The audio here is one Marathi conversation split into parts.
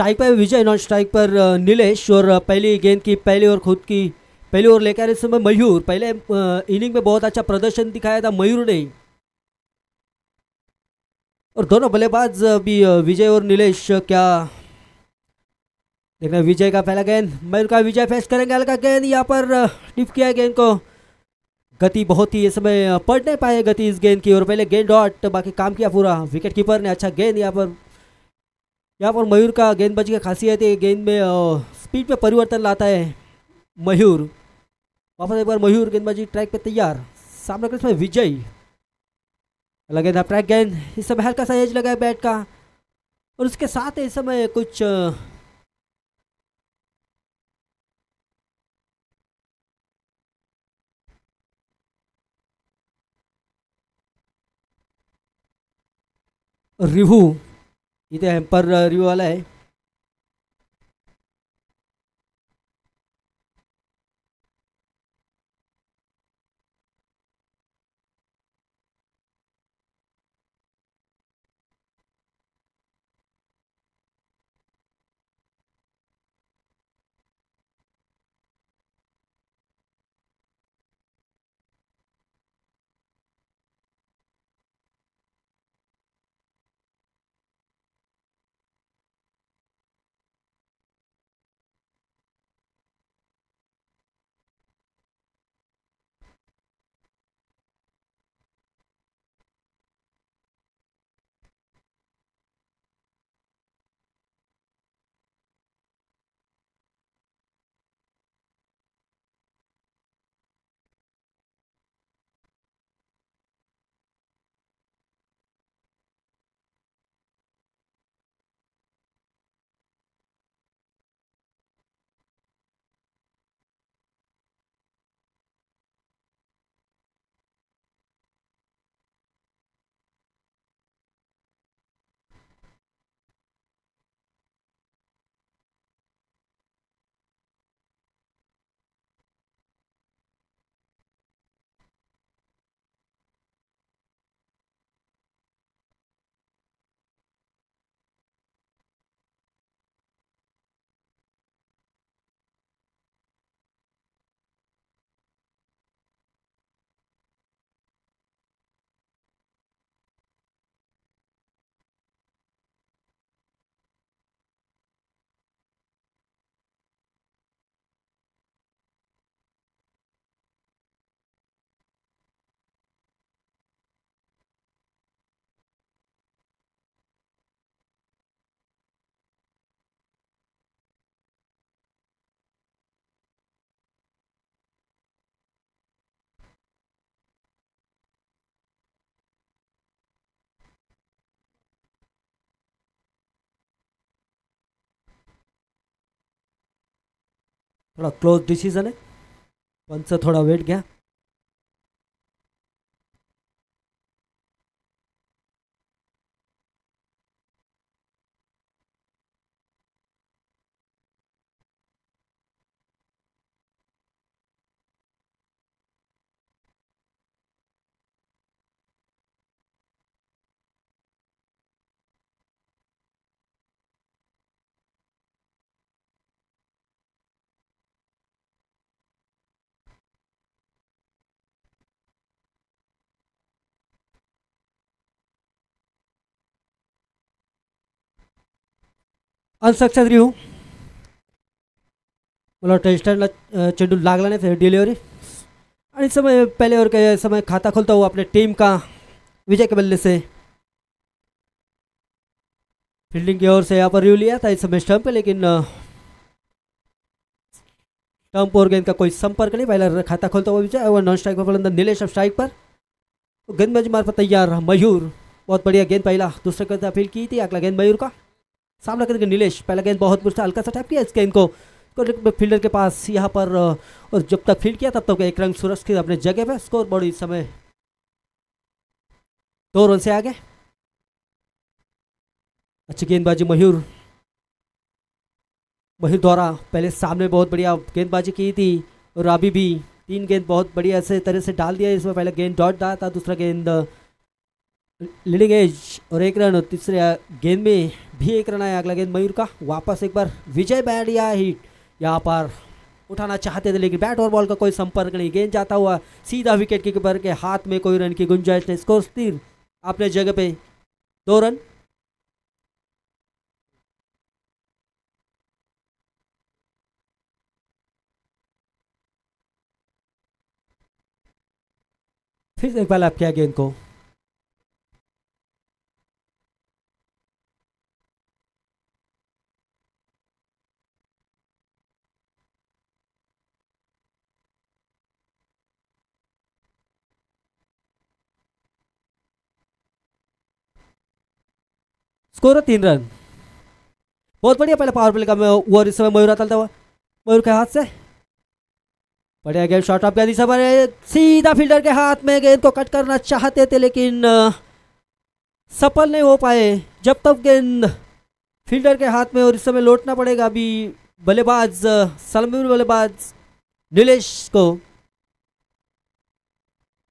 स्ट्राइक पर विजय नॉन स्ट्राइक पर नीलेश और पहली गेंद की पहली और खुद की पहली ओवर लेकर इस समय मयूर पहले इनिंग में बहुत अच्छा प्रदर्शन दिखाया था मयूर ने और दोनों बल्लेबाज भी विजय और नीलेश क्या देखना विजय का पहला गेंद मयूर का विजय फेस करेंगे हल्का गेंद यहाँ पर टिप किया गेंद को गति बहुत ही इस समय पड़ नहीं पाए गति इस गेंद की और पहले गेंद डॉट बाकी काम किया पूरा विकेट कीपर ने अच्छा गेंद यहाँ पर यहाँ पर मयूर का गेंदबाजी का खासियत है गेंद में स्पीड में परिवर्तन लाता है मयूर वापस एक बार मयूर गेंदबाजी ट्रैक पे तैयार सामने कर इसमें विजय लगे था ट्रैक गेंद इस समय हल्का सा एज लगा है बैट का और उसके साथ इस समय कुछ रिव्यू इथे हेम्पर रिव्यू वाला है थोड़ा क्लोज डिसीजन है पंच से थोड़ा वेट गया अनसक्सेस रिव्ह हूँ मतलब इंस्टाला चेंडू लागला नहीं फिर डिलीवरी और इस समय पहले और के समय खाता खोलता हुआ अपने टीम का विजय के बल्ले से फील्डिंग की ओर से यहाँ पर रिव्यू लिया था इस समय स्टम्प पे लेकिन स्टम्प और गेंद का कोई संपर्क नहीं पहला खाता खोलता हुआ विजय और नॉन स्ट्राइक पर नीले नीलेश स्ट्राइक पर तो गेंदबाजी मार पर तैयार मयूर बहुत बढ़िया गेंद पहला दूसरे गेंद अपील की थी अगला गेंद मयूर का सामना करेंगे नीलेश पहला गेंद बहुत मुश्किल हल्का सा टैप किया इस गेंद को फील्डर के पास यहाँ पर और जब तक फील्ड किया तब तक एक रन सुरक्षित अपने जगह पे स्कोर बोर्ड इस समय दो रन से आगे अच्छी गेंदबाजी मयूर मयूर द्वारा पहले सामने बहुत बढ़िया गेंदबाजी की थी और अभी भी तीन गेंद बहुत बढ़िया से तरह से डाल दिया इसमें पहले गेंद डॉट डाला था दूसरा गेंद लिडिगेज और एक रन और तीसरे गेंद में भी एक रन आया अगला गेंद मयूर का वापस एक बार विजय या हिट यहाँ पर उठाना चाहते थे लेकिन बैट और बॉल का कोई संपर्क नहीं गेंद जाता हुआ सीधा विकेट कीपर के हाथ में कोई रन की गुंजाइश नहीं स्कोर स्थिर अपने जगह पे दो रन फिर एक बार आप क्या गेंद को स्कोर है तीन रन बहुत बढ़िया पहले पावर प्ले का ओवर इस समय मयूर आता हुआ मयूर के हाथ से बढ़िया गेंद शॉर्ट ऑफ गया समय सीधा फील्डर के हाथ में गेंद को कट करना चाहते थे लेकिन सफल नहीं हो पाए जब तक गेंद फील्डर के हाथ में और इस समय लौटना पड़ेगा अभी बल्लेबाज सलमीर बल्लेबाज नीलेश को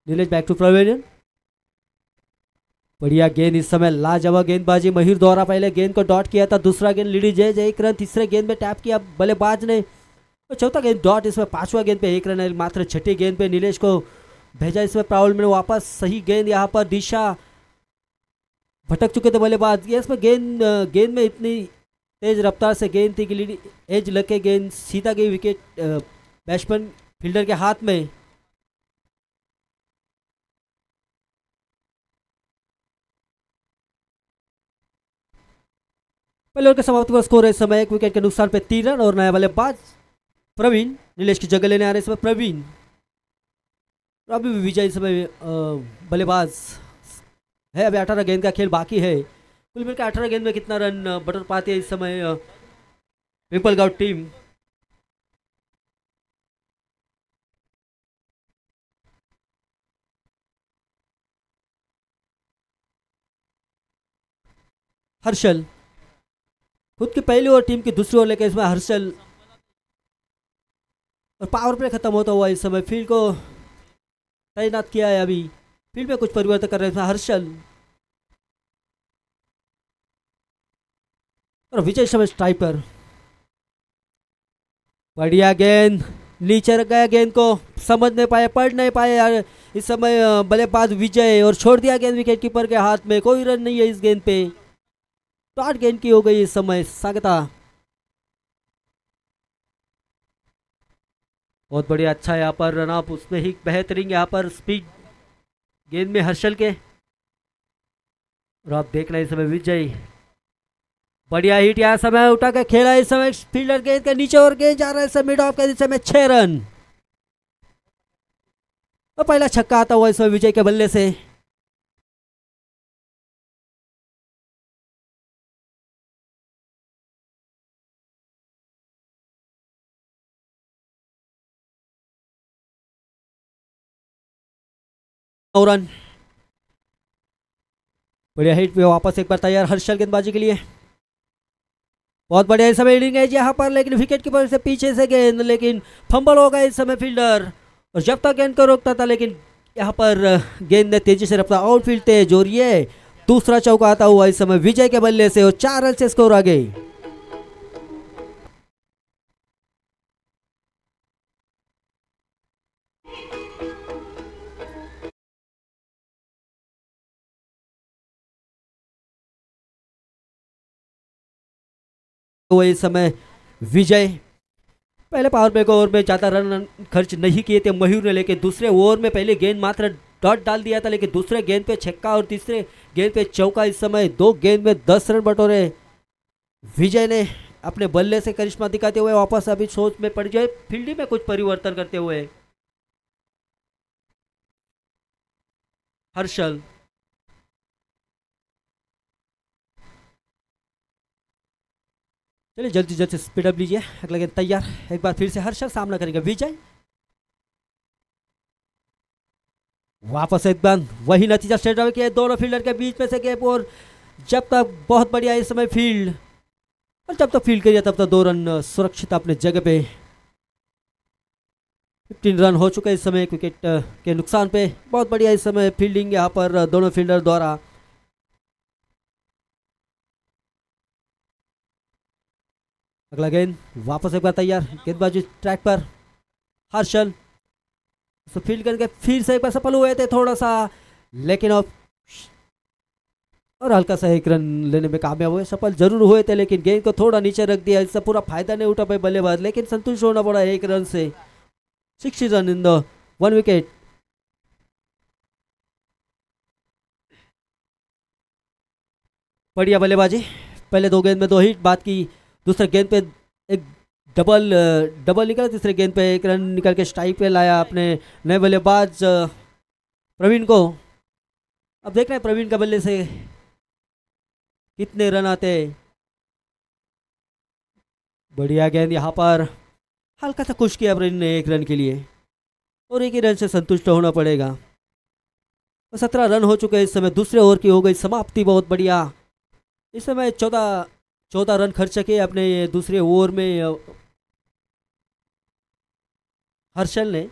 नीलेश बैक टू प्रोविजन बढ़िया गेंद इस समय लाजवाब गेंदबाजी महिर द्वारा पहले गेंद को डॉट किया था दूसरा गेंद लीडी जय जय एक रन तीसरे गेंद में टैप किया बल्लेबाज ने चौथा गेंद डॉट इसमें पांचवा गेंद पे एक रन मात्र छठी गेंद पे नीलेश को भेजा इसमें प्रावल में वापस सही गेंद यहाँ पर दिशा भटक चुके थे बल्लेबाज इसमें गेंद गेंद में इतनी तेज रफ्तार से गेंद थी कि लीडी एज लग गेंद सीधा गई विकेट बैट्समैन फील्डर के हाथ में पहले ओवर के समाप्त हुआ स्कोर है समय एक विकेट के नुकसान पे तीन रन और नया बल्लेबाज प्रवीण नीलेष की जगह लेने आ रहे समय प्रवीण अभी विजय समय बल्लेबाज है अभी अठारह गेंद का खेल बाकी है कुल मिलकर अठारह गेंद में कितना रन बटर पाती है इस समय पिपलगांव टीम हर्षल खुद की पहली ओवर टीम की दूसरी ओवर लेकर इसमें हर्षल और पावर प्ले खत्म होता हुआ इस समय फील्ड को तैनात किया है अभी फील्ड में कुछ परिवर्तन कर रहे हैं हर्षल और विजय समय स्ट्राइपर बढ़िया गेंद नीचे रख गया गेंद को समझ नहीं पाया पढ़ नहीं पाए यार इस समय बल्लेबाज विजय और छोड़ दिया गेंद विकेट कीपर के हाथ में कोई रन नहीं है इस गेंद पे तो आठ गेंद की हो गई इस समय सागता बहुत बढ़िया अच्छा यहाँ पर रनअप उसने ही बेहतरीन यहाँ पर स्पीड गेंद में हर्षल के और आप देख रहे हैं इस समय विजय बढ़िया हिट यहाँ समय उठा के खेला इस समय फील्डर गेंद के नीचे और गेंद जा रहा है मिड ऑफ के इस समय छह रन और पहला छक्का आता हुआ इस समय विजय के बल्ले से रन बढ़िया हिट में वापस एक बार तैयार हर्षल गेंदबाजी के लिए बहुत बढ़िया इस समय इनिंग है यहाँ पर लेकिन विकेट कीपर से पीछे से गेंद लेकिन फंबल हो इस समय फील्डर और जब तक गेंद को रोकता था लेकिन यहाँ पर गेंद ने तेजी से रफ्तार फील्ड तेज और ये दूसरा चौका आता हुआ इस समय विजय के बल्ले से और चार रन से स्कोर आ गई वो तो इस समय विजय पहले पावर प्ले ओवर में ज़्यादा रन, खर्च नहीं किए थे मयूर ने लेकिन दूसरे ओवर में पहले गेंद मात्र डॉट डाल दिया था लेकिन दूसरे गेंद पे छक्का और तीसरे गेंद पे चौका इस समय दो गेंद में दस रन बटोरे विजय ने अपने बल्ले से करिश्मा दिखाते हुए वापस अभी सोच में पड़ जाए फील्डिंग में कुछ परिवर्तन करते हुए हर्षल चलिए जल्दी जल्दी स्पीड अप लीजिए अगला गेंद तैयार एक बार फिर से हर शख्स सामना करेंगे विजय वापस एक बार वही नतीजा स्टेट अवे दोनों फील्डर के बीच में से गैप और जब तक बहुत बढ़िया इस समय फील्ड और जब तक फील्ड करिए तब तक दो रन सुरक्षित अपने जगह पे फिफ्टीन रन हो चुके इस समय क्रिकेट के नुकसान पे बहुत बढ़िया इस समय फील्डिंग यहाँ पर दोनों फील्डर द्वारा अगला गेंद वापस एक बार तैयार गेंदबाजी ट्रैक पर हर्षल उसको फील्ड करके फिर से एक बार सफल हुए थे थोड़ा सा लेकिन अब और हल्का सा एक रन लेने में कामयाब हुए सफल जरूर हुए थे लेकिन गेंद को थोड़ा नीचे रख दिया इससे पूरा फायदा नहीं उठा पाए बल्लेबाज लेकिन संतुष्ट होना पड़ा एक रन से six run in the one wicket बढ़िया बल्लेबाजी पहले दो गेंद में दो हिट बात की दूसरे गेंद पे एक डबल डबल निकला तीसरे गेंद पे एक रन निकल के स्ट्राइक पे लाया अपने नए बल्लेबाज प्रवीण को अब देख रहे हैं प्रवीण का बल्ले से कितने रन आते बढ़िया गेंद यहाँ पर हल्का सा खुश किया प्रवीण ने एक रन के लिए और एक ही रन से संतुष्ट होना पड़ेगा सत्रह रन हो चुके हैं इस समय दूसरे ओवर की हो गई समाप्ति बहुत बढ़िया इस समय चौदह चौदह रन खर्च के अपने दूसरे ओवर में हर्षल ने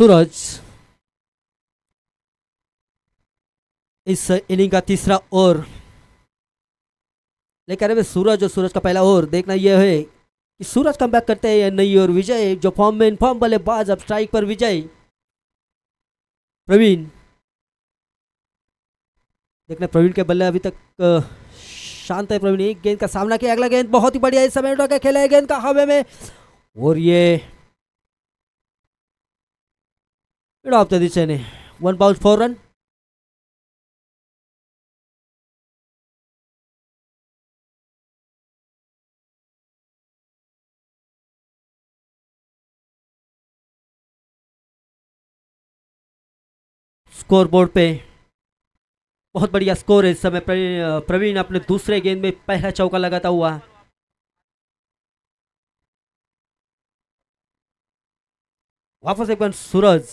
सूरज इस इनिंग का तीसरा ओवर लेकर अरे सूरज और सूरज का पहला ओवर देखना यह है कि सूरज कम बैक करते हैं या नहीं और विजय जो फॉर्म में इन फॉर्म बाज अब स्ट्राइक पर विजय प्रवीण देखना प्रवीण के बल्ले अभी तक शांत है प्रवीण एक गेंद का सामना किया अगला गेंद बहुत ही बढ़िया इस समय खेला है गेंद का हवे में और ये Good after this, any one bounce, four run. Score board पे बहुत बढ़िया स्कोर है इस समय प्रवीण अपने दूसरे गेंद में पहला चौका लगाता हुआ वापस एक बार सूरज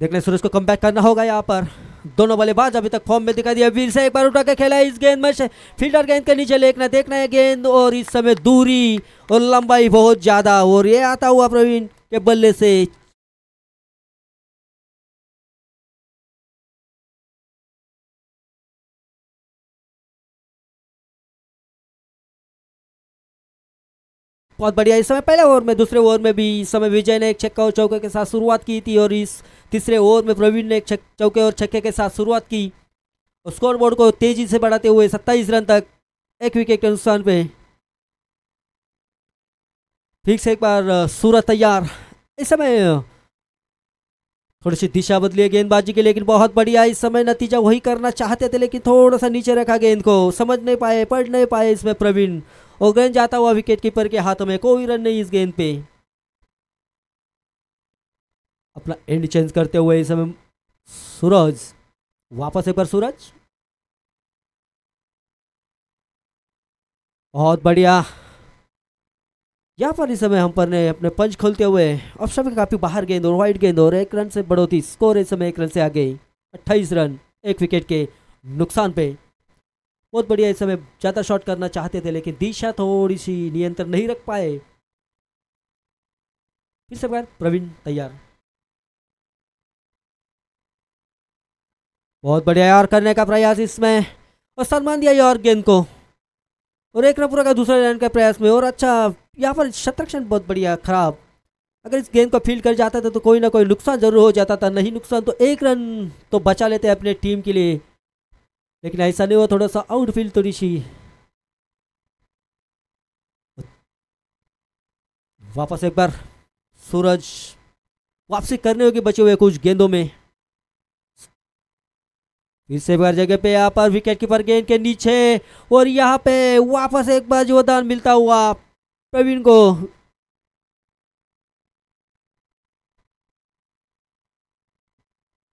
देखने सूरज को कम करना होगा यहाँ पर दोनों बल्लेबाज अभी तक फॉर्म में दिखा दिया वीर से एक बार उठा के खेला इस गेंद में से फील्डर गेंद के नीचे लेखना देखना है गेंद और इस समय दूरी और लंबाई बहुत ज़्यादा और ये आता हुआ प्रवीण के बल्ले से बहुत बढ़िया इस समय पहले ओवर में दूसरे ओवर में भी इस समय विजय ने एक छक्का और चौके के साथ शुरुआत की थी और इस तीसरे ओवर में प्रवीण ने एक चौके और छक्के के साथ शुरुआत की स्कोर बोर्ड को तेजी से बढ़ाते हुए सत्ताईस रन तक एक विकेट के नुकसान पे फिर से एक बार सूरत तैयार इस समय थोड़ी सी दिशा बदली है गेंदबाजी के लेकिन बहुत बढ़िया इस समय नतीजा वही करना चाहते थे लेकिन थोड़ा सा नीचे रखा गेंद को समझ नहीं पाए पढ़ नहीं पाए इसमें प्रवीण और गेंद जाता हुआ विकेट कीपर के हाथों में कोई रन नहीं इस गेंद पे अपना एंड चेंज करते हुए इस समय सूरज वापस एक बार सूरज बहुत बढ़िया यहाँ पर इस समय हम पर ने अपने पंच खोलते हुए ऑप्शन सब काफी बाहर गेंद और वाइड गेंद और एक रन से बढ़ोतरी स्कोर इस समय एक रन से आ गई अट्ठाईस रन एक विकेट के नुकसान पे बहुत बढ़िया इस समय ज़्यादा शॉट करना चाहते थे लेकिन दिशा थोड़ी सी नियंत्रण नहीं रख पाए फिर से प्रवीण तैयार बहुत बढ़िया और करने का प्रयास इसमें और सम्मान दिया यार गेंद को और एक रनपुरा का दूसरा रन का प्रयास में और अच्छा यहाँ पर शतरक्षण बहुत बढ़िया खराब अगर इस गेंद को फील्ड कर जाता था तो कोई ना कोई नुकसान जरूर हो जाता था नहीं नुकसान तो एक रन तो बचा लेते अपने टीम के लिए लेकिन ऐसा नहीं हुआ थोड़ा सा आउटफील्ड थोड़ी सी वापस एक बार सूरज वापसी करने होगी बचे हुए कुछ गेंदों में फिर से बार जगह पे यहाँ पर विकेट कीपर गेंद के नीचे और यहाँ पे वापस एक बार जोरदार मिलता हुआ प्रवीण को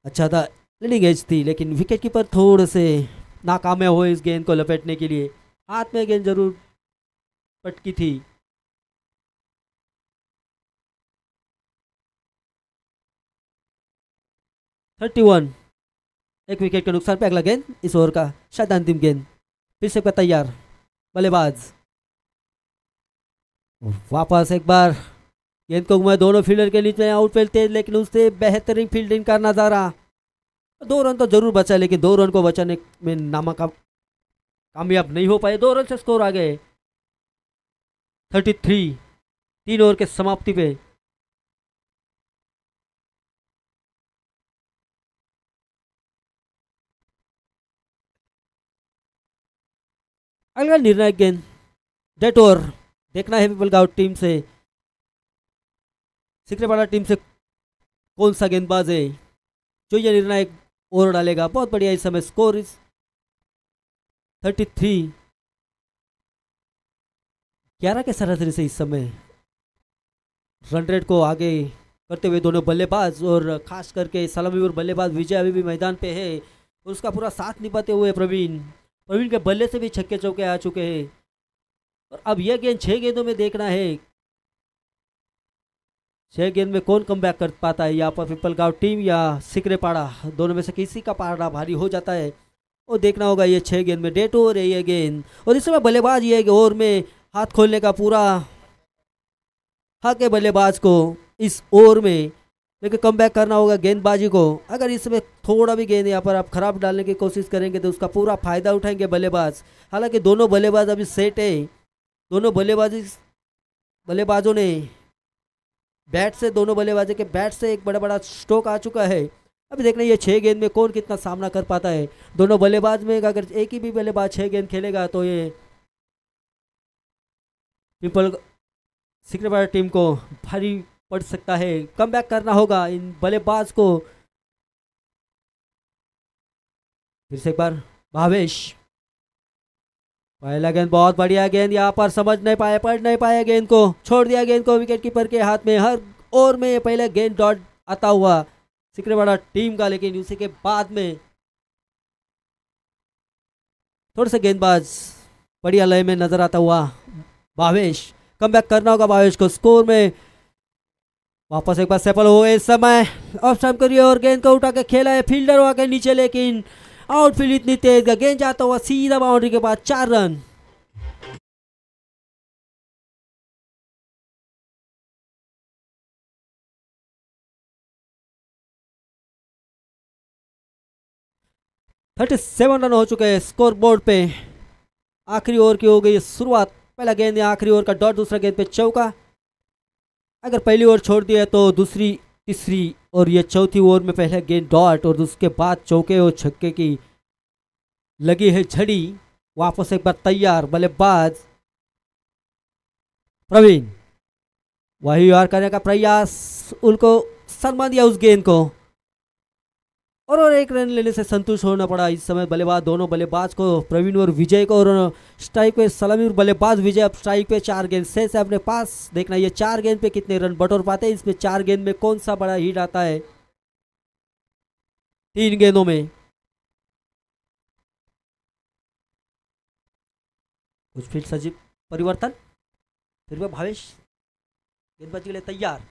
अच्छा था लीडिंग एज थी लेकिन विकेट कीपर थोड़े से नाकामे हो इस गेंद को लपेटने के लिए हाथ में गेंद जरूर पटकी थी थर्टी वन एक विकेट के नुकसान पे अगला गेंद इस ओवर का शायद अंतिम गेंद फिर से का तैयार बल्लेबाज वापस एक बार गेंद को घुमाए दोनों फील्डर के बीच में आउट फील्ड तेज लेकिन उससे बेहतरीन फील्डिंग का नज़ारा दो रन तो जरूर बचा लेकिन दो रन को बचाने में नामा का कामयाब नहीं हो पाए दो रन से स्कोर आ गए थर्टी थ्री तीन ओवर के समाप्ति पे अगला निर्णायक गेंद डेट ओवर देखना है पीपल गाउट टीम से सिकरेपाड़ा टीम से कौन सा गेंदबाज है जो यह निर्णायक ओवर डालेगा बहुत बढ़िया इस समय स्कोर इस थर्टी थ्री ग्यारह के सरासरी से इस समय रन रेट को आगे करते हुए दोनों बल्लेबाज और खास करके सलामी और बल्लेबाज विजय अभी भी मैदान पे है और उसका पूरा साथ निभाते हुए प्रवीण प्रवीण के बल्ले से भी छक्के चौके आ चुके हैं और अब यह गेंद छः गेंदों में देखना है छह गेंद में कौन कम बैक कर पाता है यहाँ पर पिपल गाँव टीम या सिकरेपाड़ा दोनों में से किसी का पारा भारी हो जाता है और देखना होगा ये छः गेंद में डेट हो रही है गेंद और इस समय बल्लेबाज ये है कि ओवर में हाथ खोलने का पूरा हक है बल्लेबाज को इस ओवर में लेकिन कम बैक करना होगा गेंदबाजी को अगर इसमें थोड़ा भी गेंद यहाँ पर आप ख़राब डालने की कोशिश करेंगे तो उसका पूरा फ़ायदा उठाएंगे बल्लेबाज हालांकि दोनों बल्लेबाज अभी सेट है दोनों बल्लेबाजी बल्लेबाजों ने बैट से दोनों बल्लेबाजों के बैट से एक बड़ा बड़ा स्ट्रोक आ चुका है अभी देखना ये छः गेंद में कौन कितना सामना कर पाता है दोनों बल्लेबाज में अगर एक ही भी बल्लेबाज छः गेंद खेलेगा तो ये पीपल सिकंदराबाद टीम को भारी पड़ सकता है कम बैक करना होगा इन बल्लेबाज को फिर से एक बार भावेश पहला गेंद बहुत बढ़िया गेंद यहाँ पर समझ नहीं पाया पढ़ नहीं पाया गेंद को छोड़ दिया गेंद को विकेट कीपर के हाथ में हर ओवर में पहले गेंद डॉट आता हुआ सिकरेवाड़ा टीम का लेकिन उसी के बाद में थोड़े से गेंदबाज बढ़िया लय में नजर आता हुआ भावेश कम बैक करना होगा भावेश को स्कोर में वापस एक बार सफल हो गए समय ऑफ टाइम करिए और गेंद को उठा के खेला है फील्डर हुआ के नीचे लेकिन आउटफील्ड इतनी तेज का गेंद जाता हुआ सीधा बाउंड्री के बाद चार रन थर्टी सेवन रन हो चुके हैं स्कोर बोर्ड पे आखिरी ओवर की हो गई शुरुआत पहला गेंद आखिरी ओवर का डॉट दूसरा गेंद पे चौका अगर पहली ओवर छोड़ दिया तो दूसरी तीसरी और ये चौथी ओवर में पहला गेंद डॉट और उसके बाद चौके और छक्के की लगी है झड़ी वापस एक बार तैयार बल्लेबाज प्रवीण वही और करने का प्रयास उनको सम्मान दिया उस गेंद को और, और एक रन लेने से संतुष्ट होना पड़ा इस समय बल्लेबाज दोनों बल्लेबाज को प्रवीण और विजय को और स्ट्राइक पे सलामी और बल्लेबाज विजय अब स्ट्राइक पे चार गेंद से अपने पास देखना ये चार गेंद पे कितने रन बटोर पाते हैं इसमें चार गेंद में कौन सा बड़ा हिट आता है तीन गेंदों में कुछ फिर सजीव परिवर्तन फिर भावेश गेंदबाजी के लिए तैयार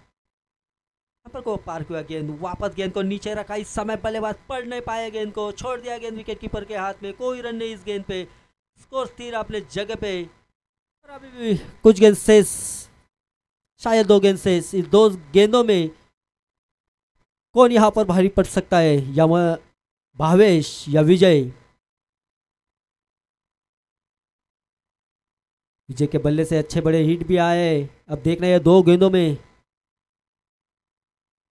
पर को पार किया गेंद वापस गेंद को नीचे रखा इस समय बल्लेबाज पढ़ नहीं पाया गेंद को छोड़ दिया गेंद विकेट कीपर के हाथ में कोई रन नहीं इस गेंद पे स्कोर स्थिर अपने जगह पे और अभी भी कुछ गेंद शेष शायद दो गेंद शेष इस दो गेंदों में कौन यहाँ पर भारी पड़ सकता है या वह भावेश या विजय विजय के बल्ले से अच्छे बड़े हिट भी आए अब देखना है दो गेंदों में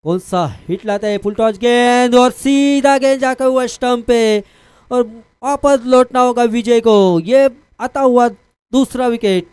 कौन सा हिट लाता है फुल टॉस गेंद और सीधा गेंद जाकर हुआ स्टम्प पे और वापस लौटना होगा विजय को ये आता हुआ दूसरा विकेट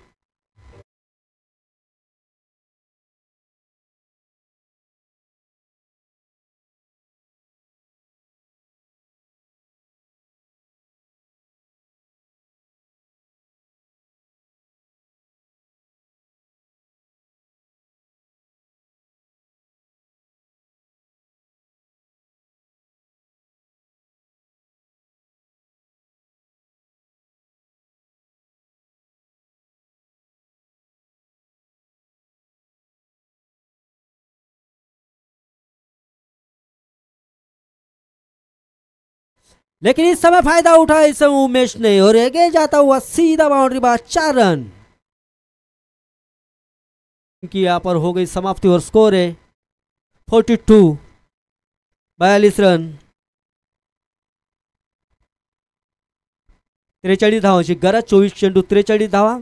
लेकिन इस समय फायदा उठा इस समय उमेश ने और आगे जाता हुआ सीधा बाउंड्री बाद चार रन की यहां पर हो गई समाप्ति और स्कोर है फोर्टी टू बयालीस रन त्रेचाळीस धावांची गरज चोवीस चेंडू त्रेचाळीस धावा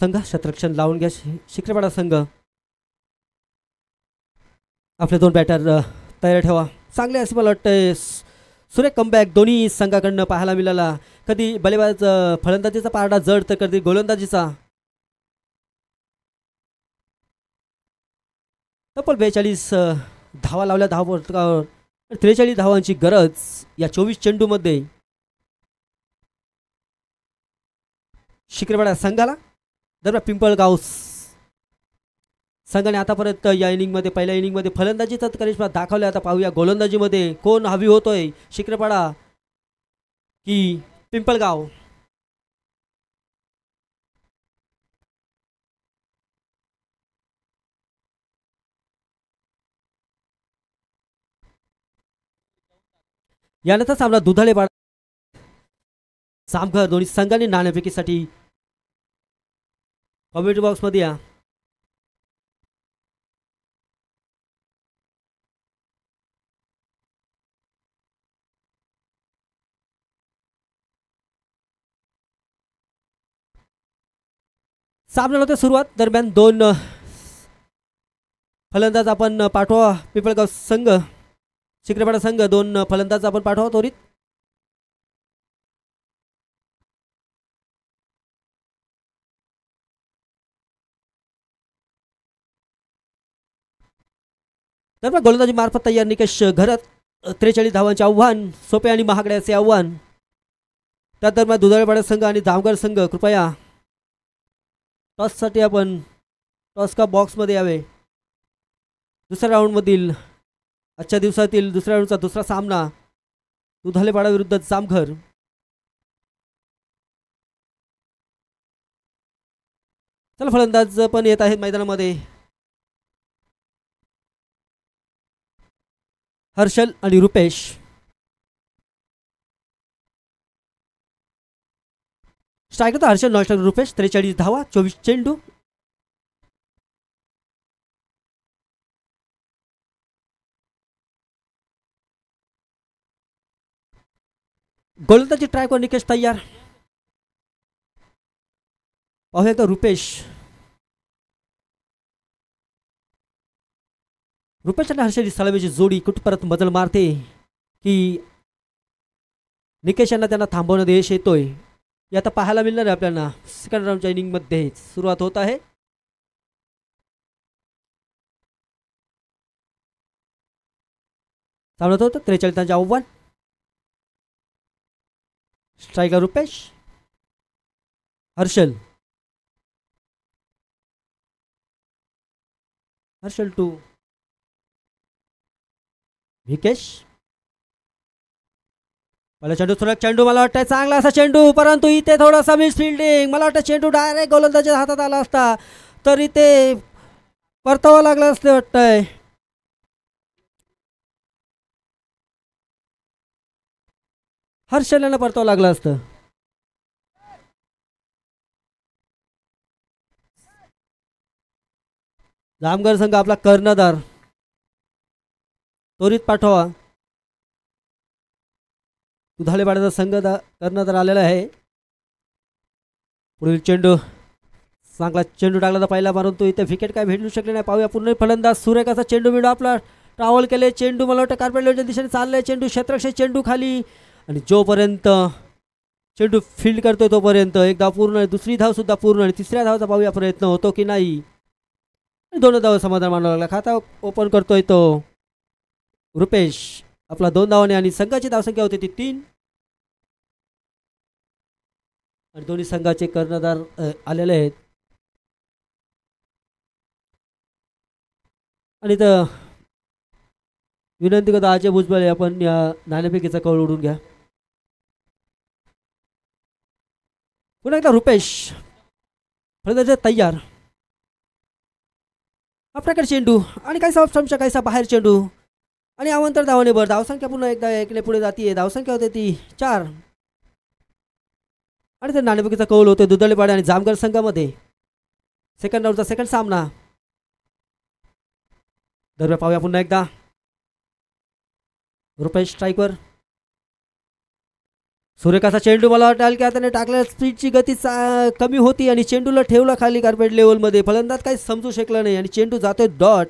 संघ शत्ररक्षण लावून घ्या शिकरपाडा संघ आपले दोन बॅटर तयार ठेवा चांगले असं मला वाटतं सुरेख कमबॅक दोन्ही संघाकडनं पाहायला मिळाला कधी बलेबाज फलंदाजीचा पारडा जड तर कधी गोलंदाजीचा तब्बल बेचाळीस धावा लावल्या धावा त्रेचाळीस धावांची गरज या चोवीस चेंडूमध्ये शिकरवाडा संघाला दरम्यान पिंपळगाव संघाने आतापर्यंत या इनिंगमध्ये पहिल्या इनिंगमध्ये फलंदाजी करिश्मा दाखवले आता पाहूया गोलंदाजीमध्ये कोण हवी होतोय शिकरेपाडा की पिंपळगाव यानंतर सामना दुधाळे सामघर दोन्ही संघाने नाणेफेकीसाठी कॉमेंट बॉक्समध्ये या सामना होते सुरुवात दरम्यान दोन फलंदाज आपण पाठवा पिपळगाव संघ शिकरेपाडा संघ दोन फलंदाज आपण पाठवा त्वरित दरम्यान गोलंदाजी मार्फत तयार निकष घरात त्रेचाळीस धावांचे आव्हान सोपे आणि महागड्याचे आव्हान त्या दरम्यान दुधाळेवाडा संघ आणि धामगड संघ कृपया टॉससाठी आपण टॉस का बॉक्समध्ये यावे दुसऱ्या राऊंडमधील आजच्या दिवसातील दुसऱ्या राऊंडचा दुसरा सामना दुधालेपाडा विरुद्ध जामघर चला फलंदाज पण येत आहेत मैदानामध्ये हर्षल रूपेश रुपेश स्ट्राईक होता हर्षल नॉ रूपेश त्रेच धावा चौबीस चेंडू गोलंदाजी ट्राय निकेश तैयार पाहूया रूपेश रुपेश रुपेश आणि हर्षदी सलामीची जोडी परत मजल मारते की निकेश यांना त्यांना थांबवण्यात यश येतोय हे आता पाहायला मिळणार आहे आपल्याला सेकंड राऊंडच्या इनिंगमध्ये सुरुवात होत आहे सामन्यात होतं त्रेचाळीसांचे आव्हान स्ट्रायकर रुपेश हर्षल हर्षल टू विकेश पहिला चेंडू सुरत चेंडू मला वाटतंय चांगला असा चेंडू परंतु इथे थोडासा मिस फिल्डिंग मला वाटतं चेंडू डायरेक्ट गोलंदाजाच्या हातात आला असता तर इथे परतावा लागला असते वाटतंय हर्षल्यानं परतावा लागला असतं जामगर संघ आपला कर्णधार त्वरित पाठवा दुधाळेवाड्याचा संघ दा तर आलेला आहे पुढील चेंडू चांगला चेंडू टाकला तर पहिला मारून तो इथे विकेट काय भेटू शकले नाही पाहूया पूर्ण फलंदाज सुरेखाचा चेंडू मिळू आपला ट्रॅव्हल केले चेंडू मला वाटतं कार्पेटच्या दिशेने चाललाय चेंडू क्षेत्रक्षे चेंडू खाली आणि जोपर्यंत चेंडू फील्ड करतोय तोपर्यंत एक धाव पूर्ण दुसरी धाव सुद्धा पूर्ण आणि तिसऱ्या धावचा पाहूया प्रयत्न होतो की नाही दोन धाव समाधान मानावं लागला खाता ओपन करतोय तो रुपेश आपला दोन धावाने आणि संघाची धावसंख्या होती ती तीन आणि दोन्ही संघाचे कर्णधार आलेले आहेत आणि तर विनंती करतो अजय भुजबळ आपण या नाण्यापैकीचा कौल उडून घ्या पुन्हा एकदा रुपेश फलंदाज तयार आपल्याकडे चेंडू आणि काय साफ समशा साहेब बाहेर चेंडू आणि अवंतर धावाने भर धावसंख्या पुन्हा एकदा एकले पुढे जाते धावसंख्या होते ती चार आणि तर नाणेबुकीचा कौल होतो दुधळेपाडे आणि जामगर संघामध्ये सेकंड राऊंडचा सेकंड सामना दरम्यान पाहूया पुन्हा एकदा रुपेश स्ट्राईकवर सूर्यकाचा चेंडू मला वाटेल की आता टाकल्या स्पीडची गती कमी होती आणि चेंडूला ठेवला खाली कार्पेट लेवलमध्ये फलंदाज काही समजू शकला नाही आणि चेंडू जातोय डॉट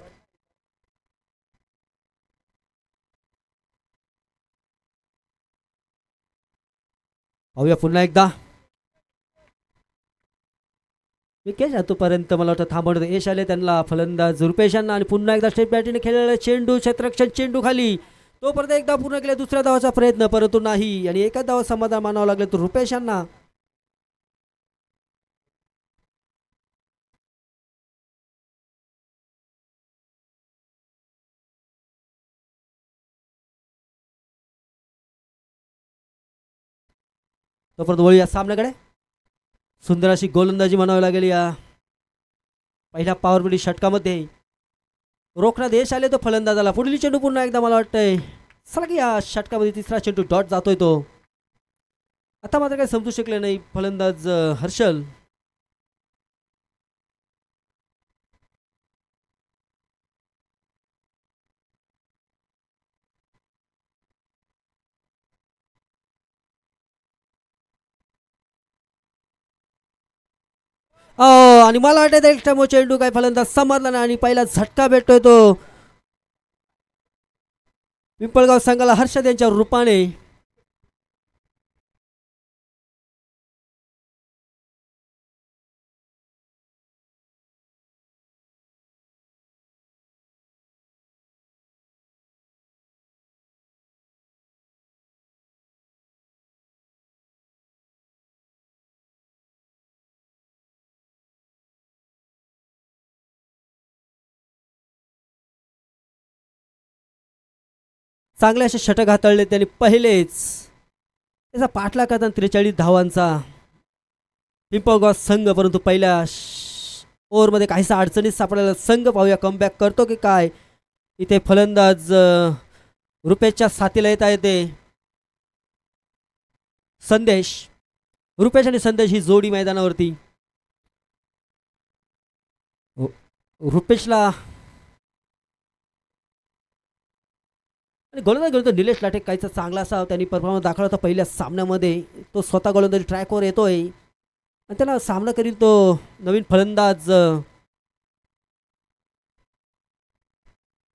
पाहूया पुन्हा एकदा विकेश आतोपर्यंत मला वाटतं थांबवत यश आले त्यांना फलंदाज रुपेशांना आणि पुन्हा एकदा स्टेट बॅटीने खेळलेला चेंडू क्षेत्रक्षण चेंडू खाली तो परत एकदा पूर्ण केला दुसऱ्या धावाचा प्रयत्न परंतु नाही आणि एका दावाचा समाधान मानावं लागलं तर रुपेशांना तोपर्यंत या सामन्याकडे सुंदर अशी गोलंदाजी म्हणावी लागेल या पहिल्या पॉवर षटकामध्ये रोखणा देश आले तो फलंदाजाला पुढील चेंडू पुन्हा एकदा मला वाटतंय की या षटकामध्ये तिसरा चेंडू डॉट जातोय तो आता मात्र काही समजू शकले नाही फलंदाज हर्षल आणि मला वाटायचं एक्स्ट्रा चेंडू काय फलंदाज समजला नाही आणि पहिला झटका भेटतोय तो पिंपळगाव संघाला हर्षद यांच्या रूपाने चांगले असे षटक हाताळले त्यांनी पहिलेच त्याचा पाठलाग करताना त्रेचाळीस धावांचा पिंपळगाव संघ परंतु पहिल्या ओव्हरमध्ये काहीसा अडचणीत सापडलेला संघ पाहूया कमबॅक करतो की काय इथे फलंदाज रुपेशच्या साथीला येता येते संदेश रुपेश आणि संदेश ही जोडी मैदानावरती रुपेशला आणि गोलंदाज गोलंदाज निलेश लाटे काहीचा चांगला असा त्यांनी परफॉर्मन्स दाखवला होता पहिल्या सामन्यामध्ये तो स्वतः गोलंदाज ट्रॅकवर येतोय आणि त्याला सामना करील तो नवीन फलंदाज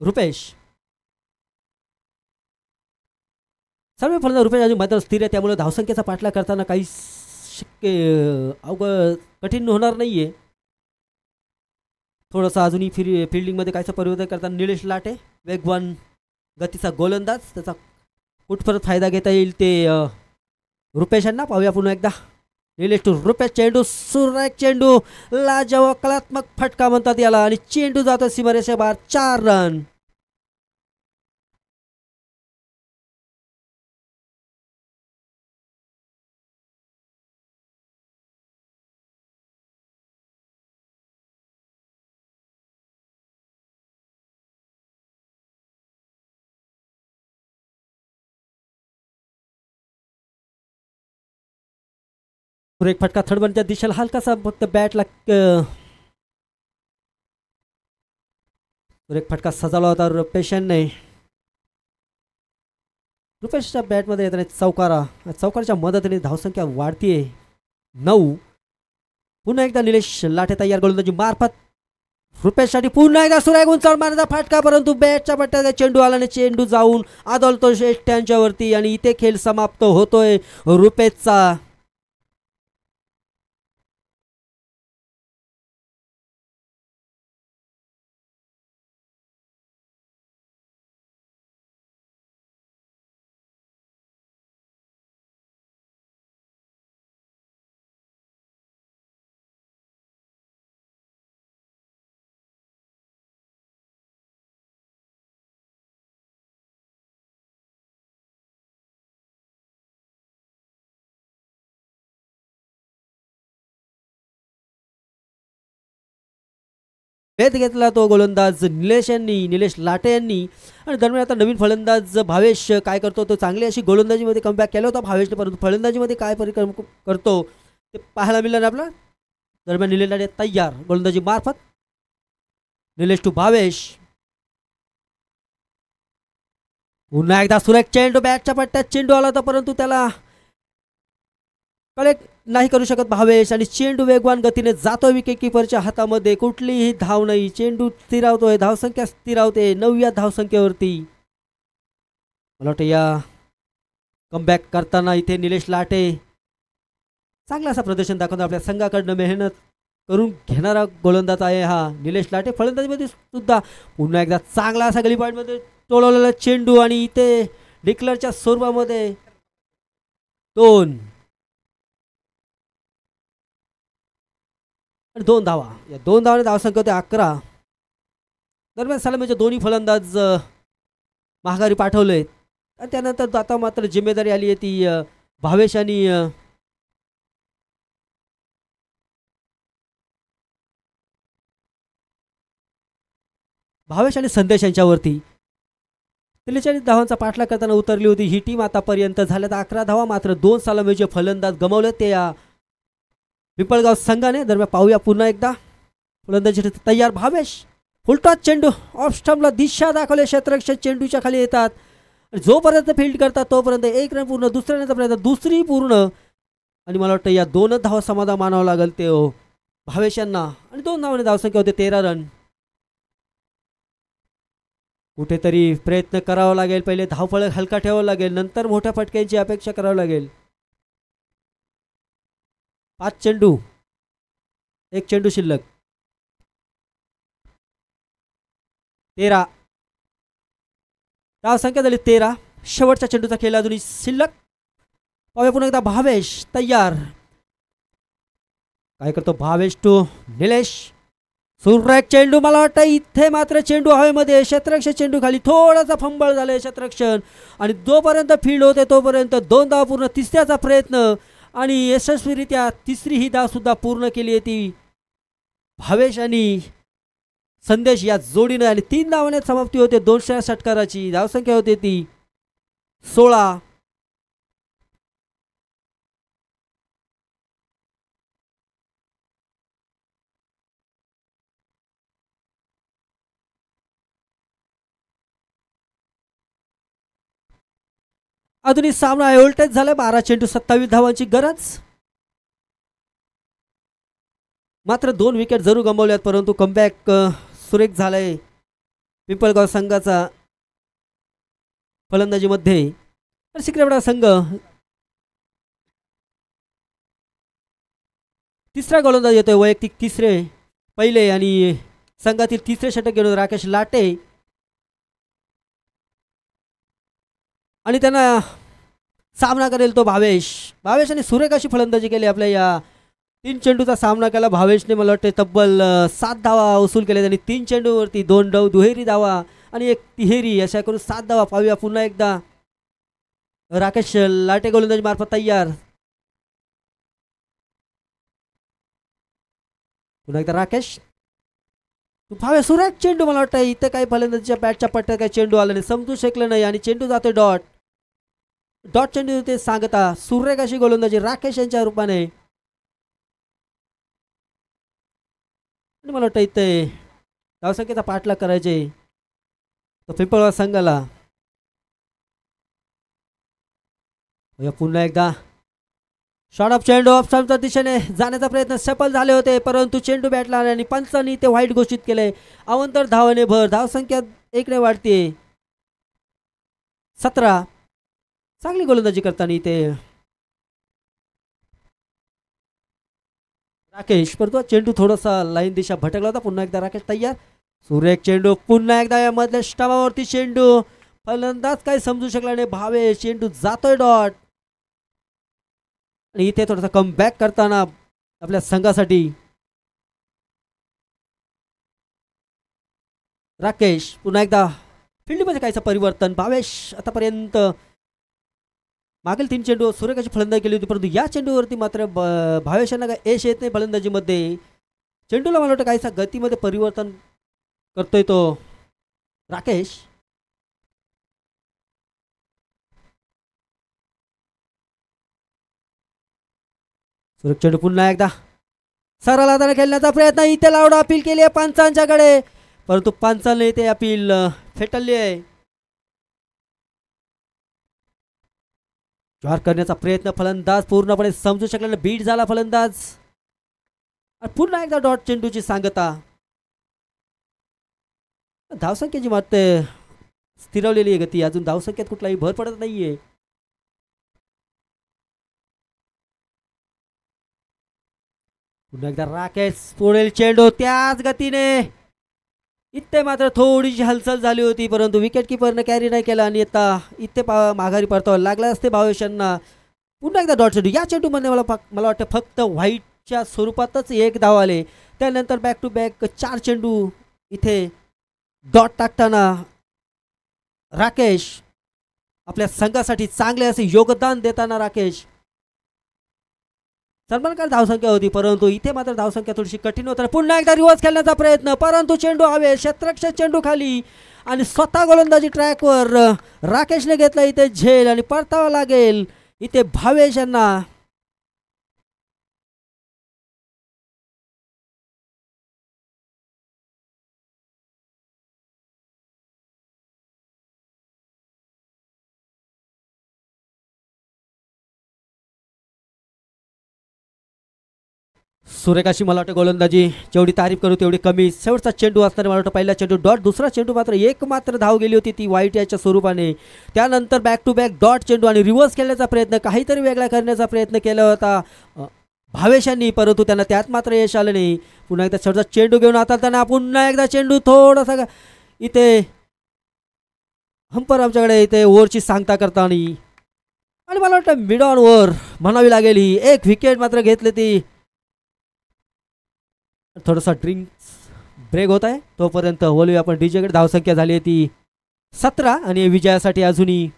रुपेश सर्व फलंदाज रुपेश अजून मात्र स्थिर आहे त्यामुळे धावसंख्येचा पाठला करताना काही शक्य अवघड कठीण होणार नाही आहे थोडंसं अजूनही फिर फिल्डिंगमध्ये काहीचं परिवर्तन करताना निलेश लाटे वेगवान गतीचा गोलंदाज त्याचा कुठपर्यंत फायदा घेता येईल ते रुपेश यांना पाहूया पुन्हा एकदा निलेश टू रुपेश चेंडू सुरेख चेंडू लाजव कलात्मक फटका म्हणतात याला आणि चेंडू जातो बार चार रन सुरेख फटका थर्ड बनच्या दिशेला हलकासा फक्त बॅटला सुरेख फटका सजावला होता रुपेशनने रुपेशच्या बॅटमध्ये नाही चौकारा चौकाराच्या मदतीने धावसंख्या वाढतीये नऊ पुन्हा एकदा निलेश लाठे तयार गोलंदाजी मार्फत रुपेशसाठी पुन्हा एकदा सुराय उंचावर मारण्याचा फाटका परंतु बॅटच्या पट्ट्याचा चेंडू आला चेंडू जाऊन आदळतो वरती आणि इथे खेळ समाप्त होतोय रुपेशचा भेद घेतला तो गोलंदाज निलेश यांनी निलेश लाटे यांनी आणि दरम्यान आता नवीन फलंदाज भावेश काय करतो तो चांगली अशी गोलंदाजीमध्ये कमबॅक केला होता भावेशने परंतु फलंदाजीमध्ये काय परिक्रम करतो ते पाहायला मिळणार आपला दरम्यान निलेश लाटे तयार गोलंदाजी मार्फत निलेश टू भावेश पुन्हा एकदा सुरेख चेंडू बॅटच्या पट्ट्यात चेंडू आला होता परंतु त्याला कलेक्ट नाही करू शकत भावेश आणि चेंडू वेगवान गतीने जातो विकेटकीपरच्या हातामध्ये कुठलीही धाव नाही चेंडू स्थिरावतोय धावसंख्या स्थिरावते नवव्या धावसंख्येवरती मला वाटतं या कमबॅक करताना इथे निलेश लाटे चांगला असा प्रदर्शन दाखवतो आपल्या संघाकडनं मेहनत करून घेणारा गोलंदाज आहे हा निलेश लाटे फलंदाजीमध्ये सुद्धा पुन्हा एकदा चांगला असा गली पॉईंटमध्ये टोळवलेला चेंडू आणि इथे डिक्लरच्या स्वरूपामध्ये दोन आणि दोन धावा या दोन धावाने धावसंख्या होते अकरा दरम्यान सलामीचे दोन्ही फलंदाज महागारी पाठवले आणि त्यानंतर आता मात्र जिम्मेदारी आली आहे ती भावेश आणि भावेश आणि संदेश यांच्यावरती त्रेचाळीस धावांचा पाठला करताना उतरली होती ही टीम आतापर्यंत तर अकरा धावा मात्र दोन सलामीचे फलंदाज गमावले ते या पिपळगाव संघाने दरम्यान पाहूया पुन्हा एकदा फुलंदाजी तयार भावेश उलटा चेंडू ऑफ स्टम्पला दिशा दाखवल्या क्षेत्रक्ष चेंडूच्या खाली येतात जोपर्यंत फील्ड करतात तोपर्यंत एक रन पूर्ण दुसऱ्या रनचा दुसरी पूर्ण आणि मला वाटतं या दोनच धाव समाधान मानावं लागेल ते हो. भावेश यांना आणि दोन धावाने धावसंख्या होते तेरा रन कुठेतरी प्रयत्न करावा लागेल पहिले धावफळ हलका ठेवावं लागेल नंतर मोठ्या फटक्यांची अपेक्षा करावी लागेल पाच चेंडू एक चेंडू शिल्लक तेरा संख्या झाली तेरा शेवटच्या चेंडूचा खेळ अजून शिल्लक पाहूया पुन्हा एकदा भावेश तयार काय करतो भावेश टू निलेश एक चेंडू मला वाटतं इथे मात्र चेंडू हवेमध्ये शत्रक्ष चेंडू खाली थोडासा फंबळ झालाय शत्रक्षण आणि जोपर्यंत फील्ड होते तोपर्यंत दोन धाव पूर्ण तिसऱ्याचा प्रयत्न आणि यशस्वीरित्या तिसरी ही धावसुद्धा पूर्ण केली होती भावेश आणि संदेश या जोडीनं आणि तीन धावाने समाप्ती होते दोनशे षटकाराची धावसंख्या होती ती सोळा आधुनिक सामना व्होल्टेज झालाय बारा चेंडू सत्तावीस धावांची गरज मात्र दोन विकेट जरूर गमावल्यात परंतु कमबॅक सुरेख झालाय पिंपळगाव संघाचा फलंदाजीमध्ये तर संघ तिसरा गोलंदाज येतोय वैयक्तिक तिसरे पहिले आणि संघातील तिसरे षटक घेऊन राकेश लाटे आणि त्यांना सामना करेल तो भावेश भावेश आणि सुरेख अशी फलंदाजी केली आपल्या या तीन चेंडूचा सामना केला भावेशने मला वाटते तब्बल सात धावा वसूल केल्या त्यांनी तीन चेंडूवरती दोन डाव दुहेरी धावा आणि एक तिहेरी अशा करून सात धावा पाहूया पुन्हा एकदा राकेश लाटे गोलंदाजी मार्फत तयार पुन्हा एकदा राकेश भावे सुरेख चेंडू मला वाटतं इथं काही फलंदाजीच्या बॅटच्या पट्ट्यात काही चेंडू आला नाही समजू शकलं नाही आणि चेंडू जातो डॉट डॉट चेंडू ते सांगता सूर्यकाशी गोलंदाजी राकेश यांच्या रूपाने मला वाटतं इथे धावसंख्येचा पाठलाग करायचे तर पिंपळवा संघाला पुन्हा एकदा शॉर्ट ऑफ चेंडू ऑफ स्टम्पच्या दिशेने जाण्याचा प्रयत्न सफल झाले होते परंतु चेंडू बॅटला आणि पंचांनी ते वाईट घोषित केले अवंतर धावाने भर धावसंख्या एकने वाढते सतरा चांगली गोलंदाजी करताना इथे राकेश परंतु चेंडू थोडासा लाईन दिशा भटकला होता पुन्हा एकदा राकेश तयार सूर्य चेंडू पुन्हा एकदा या मधल्या स्टावावरती चेंडू फलंदाज काय समजू शकला नाही भावे चेंडू जातोय डॉट आणि इथे थोडासा कम बॅक करताना आपल्या संघासाठी राकेश पुन्हा एकदा फील्डमध्ये काहीचं परिवर्तन भावेश आतापर्यंत मागील तीन चेंडू सुरेखाची फलंदाजी केली होती परंतु या चेंडूवरती मात्र ब भावेशांना काय यश येत नाही फलंदाजीमध्ये चेंडूला मला वाटतं काहीसा गतीमध्ये परिवर्तन करतोय तो राकेश चेंडू पुन्हा एकदा सराला आता खेळण्याचा प्रयत्न इथे लावडा अपील केली आहे पंचांच्याकडे परंतु पंचाने इथे अपील फेटलली आहे जॉर करण्याचा प्रयत्न फलंदाज पूर्णपणे समजू शकलेला बीट झाला फलंदाज पुन्हा एकदा डॉट चेंडूची सांगता धावसंख्येची मात्र स्थिरवलेली आहे गती अजून धावसंख्येत कुठलाही भर पडत नाहीये पुन्हा एकदा राकेश पुढील चेंडू त्याच गतीने इथे मात्र थोडीशी हालचाल झाली होती परंतु विकेटकीपरनं कॅरी नाही केला आणि आता इथे पा माघारी परतावा लागला असते भावेश पुन्हा एकदा डॉट चेंडू या चेंडूमध्ये मला फक् मला वाटतं फक्त व्हाईटच्या स्वरूपातच एक धाव आले त्यानंतर बॅक टू बॅक चार चेंडू इथे डॉट टाकताना राकेश आपल्या संघासाठी चांगले असे योगदान देताना राकेश सलमानकडे धावसंख्या होती परंतु इथे मात्र धावसंख्या थोडीशी कठीण होत पुन्हा एकदा रिवर्स खेळण्याचा प्रयत्न परंतु चेंडू हवे क्षेत्रक्षक चेंडू खाली आणि स्वतः गोलंदाजी ट्रॅकवर राकेशने घेतला इथे झेल आणि परतावा लागेल इथे भावेश यांना सुरेखाशी मला वाटतं गोलंदाजी जेवढी तारीफ करू तेवढी कमी शेवटचा चेंडू असताना मला वाटतं पहिला चेंडू डॉट दुसरा चेंडू मात्र एक मात्र धाव गेली होती ती वाईट याच्या स्वरूपाने त्यानंतर बॅक टू बॅक डॉट चेंडू आणि रिव्हर्स खेळण्याचा प्रयत्न काहीतरी वेगळा करण्याचा प्रयत्न केला होता भावेशांनी परंतु त्यांना त्यात मात्र यश आलं नाही पुन्हा एकदा शेवटचा चेंडू घेऊन आता त्यांना पुन्हा एकदा चेंडू थोडासा इथे हंपर आमच्याकडे इथे ओव्हरची सांगता करताना आणि मला वाटतं मिड ऑन ओव्हर म्हणावी लागेल ही एक विकेट मात्र घेतली ती थोडंसं ड्रिंक्स ब्रेक होत आहे तोपर्यंत बोलूया आपण डीजेकडे धावसंख्या झाली आहे ती सतरा आणि विजयासाठी अजूनही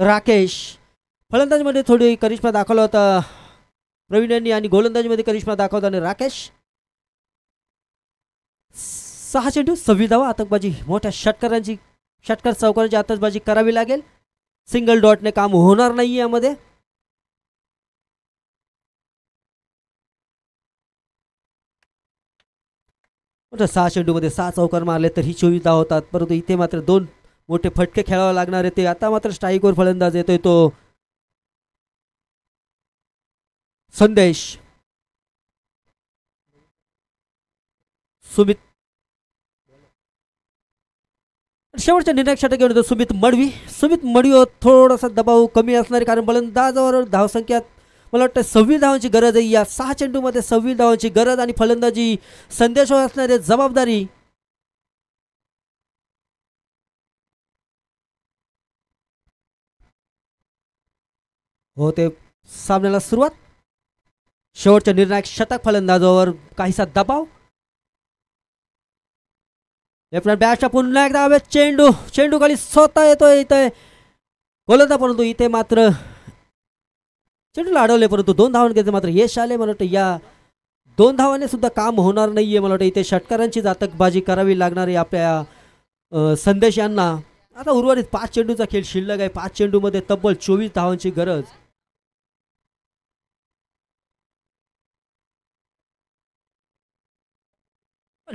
राकेश फलंदाजमध्ये थोडी करिश्मा दाखवला होता प्रवीण यांनी आणि गोलंदाजीमध्ये करिश्मा दाखवताना राकेश सहा चेंडू सव्वीस धावा आतंकबाजी मोठ्या षटकारांची षटकार चौकारांची आतंकबाजी करावी लागेल सिंगल डॉटने काम होणार नाही यामध्ये सहा चेंडूमध्ये सहा चौकार मारले तर ही चोवीस होतात परंतु इथे मात्र दोन मोठे फटके खेळावे लागणार आहे ते आता मात्र स्ट्राईकवर फलंदाज येतोय तो संदेश सुमित शेवटच्या निर्णय षटक घेऊन येतो सुमित मडवी सुमित मडवी थोडासा दबाव कमी असणार कारण फलंदाजावर धावसंख्या मला वाटतं सव्वीस धावांची गरज आहे या सहा चेंडूमध्ये सव्वीस धावांची गरज आणि फलंदाजी संदेशावर असणारे जबाबदारी होते सामन्याला सुरुवात शेवटच्या निर्णायक शतक फलंदाजावर काहीसा दबाव लेफ्टनंट बॅटच्या पुन्हा एकदा हवेत चेंडू चेंडू खाली स्वतः येतोय इथे बोलता परंतु इथे मात्र चेंडूला अडवले परंतु दोन धावून घेतले मात्र यश आले मला वाटतं या दोन धावाने सुद्धा काम होणार नाहीये मला वाटतं इथे षटकारांची जातकबाजी करावी लागणारी आपल्या संदेश यांना आता उर्वरित पाच चेंडूचा खेळ शिल्लक आहे पाच चेंडूमध्ये तब्बल चोवीस धावांची गरज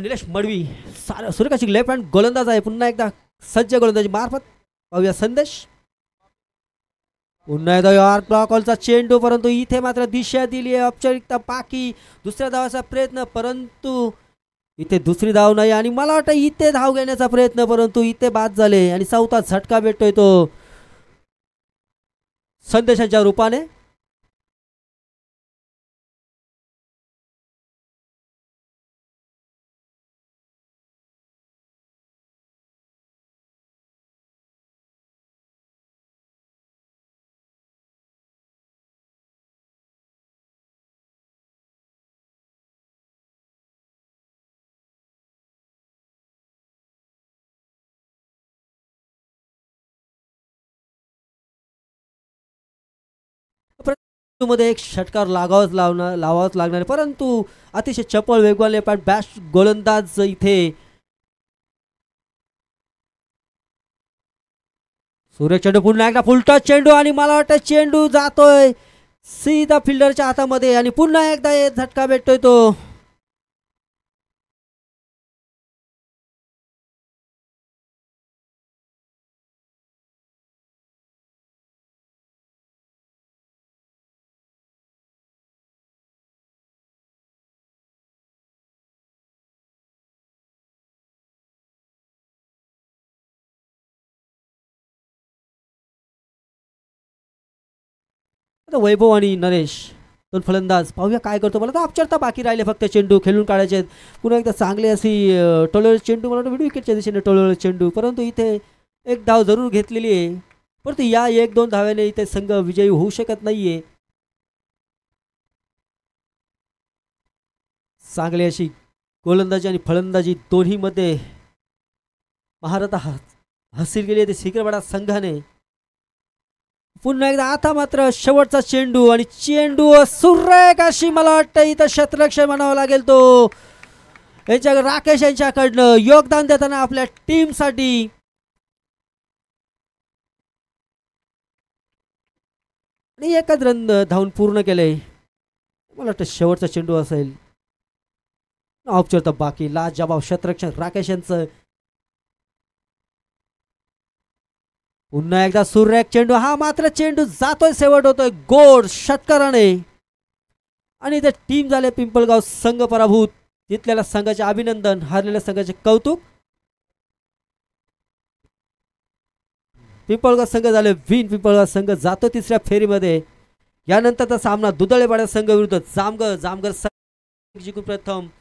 निलेश मडवी सार सूर्यकाशिक लेफ्ट हँड गोलंदाज आहे पुन्हा एकदा सज्ज गोलंदाजी मार्फत पाहूया संदेश पुन्हा एकदा आर्ट ब्लॉकॉलचा चेंडू परंतु इथे मात्र दिशा दिली आहे औपचारिकता बाकी दुसऱ्या धावाचा प्रयत्न परंतु इथे दुसरी धाव नाही आणि मला वाटतं इथे धाव घेण्याचा प्रयत्न परंतु इथे बाद झाले आणि चौथा झटका भेटतोय तो संदेशाच्या रूपाने मध्ये एक षटकार लागाव लावणार लागणार परंतु अतिशय चपळ वेगवान पण बॅस्ट गोलंदाज इथे सूर्य चेंडू पुन्हा एकदा फुलटा चेंडू आणि मला वाटतं चेंडू जातोय सीधा फिल्डरच्या हातामध्ये आणि पुन्हा एकदा झटका भेटतोय तो तर वैभव आणि नरेश दोन फलंदाज पाहूया काय करतो मला तर अपचारता बाकी राहिले फक्त चेंडू खेळून काढायचे आहेत पुन्हा एकदा चांगले अशी टोळ चेंडू मला व्हिडिओ विकेटच्या दिशेने टोळ चेंडू परंतु इथे एक धाव जरूर घेतलेली आहे परंतु या एक दोन धाव्याने इथे संघ विजयी होऊ शकत नाही चांगली अशी गोलंदाजी आणि फलंदाजी दोन्हीमध्ये महारत हसील गेली आहे ते शिखरवाडा संघाने पुन्हा एकदा आता मात्र शेवटचा चेंडू आणि चेंडू अशी मला वाटतं इथं शत्रक्ष म्हणावा लागेल तो यांच्या राकेश यांच्याकडनं योगदान देताना आपल्या टीमसाठी आणि एकच रन धावून पूर्ण केले मला वाटतं शेवटचा चेंडू असेल ऑफचर तर बाकी जबाब शत्रक्ष राकेश यांचं पुन्हा एकदा सूर्यक चेंडू हा मात्र चेंडू जातोय शेवट होतोय गोड षटकाराने आणि इथे टीम झाले पिंपळगाव संघ पराभूत इथल्या संघाचे अभिनंदन हरलेल्या संघाचे कौतुक पिंपळगाव संघ झाले विन पिंपळगाव संघ जातो तिसऱ्या फेरीमध्ये यानंतरचा सामना दुधळेपाड्या संघ विरुद्ध जामगर जामगर संघ जिंकून प्रथम